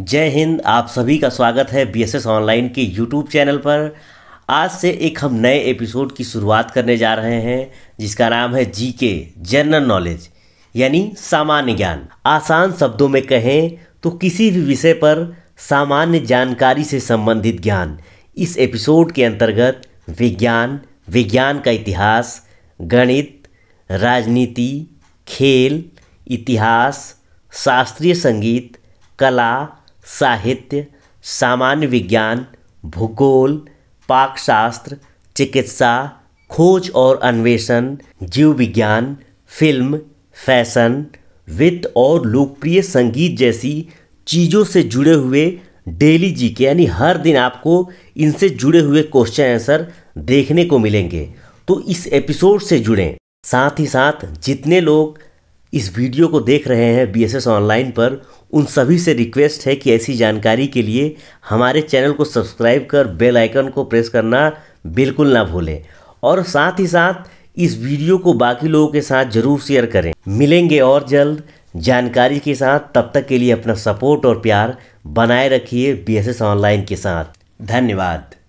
जय हिंद आप सभी का स्वागत है बीएसएस ऑनलाइन के यूट्यूब चैनल पर आज से एक हम नए एपिसोड की शुरुआत करने जा रहे हैं जिसका नाम है जी के जनरल नॉलेज यानी सामान्य ज्ञान आसान शब्दों में कहें तो किसी भी विषय पर सामान्य जानकारी से संबंधित ज्ञान इस एपिसोड के अंतर्गत विज्ञान विज्ञान का इतिहास गणित राजनीति खेल इतिहास शास्त्रीय संगीत कला साहित्य सामान्य विज्ञान भूगोल पाकशास्त्र चिकित्सा खोज और अन्वेषण जीव विज्ञान फिल्म फैशन वित्त और लोकप्रिय संगीत जैसी चीज़ों से जुड़े हुए डेली जी के यानी हर दिन आपको इनसे जुड़े हुए क्वेश्चन आंसर देखने को मिलेंगे तो इस एपिसोड से जुड़ें साथ ही साथ जितने लोग इस वीडियो को देख रहे हैं बी ऑनलाइन पर उन सभी से रिक्वेस्ट है कि ऐसी जानकारी के लिए हमारे चैनल को सब्सक्राइब कर बेल आइकन को प्रेस करना बिल्कुल ना भूलें और साथ ही साथ इस वीडियो को बाकी लोगों के साथ ज़रूर शेयर करें मिलेंगे और जल्द जानकारी के साथ तब तक के लिए अपना सपोर्ट और प्यार बनाए रखिए बी ऑनलाइन के साथ धन्यवाद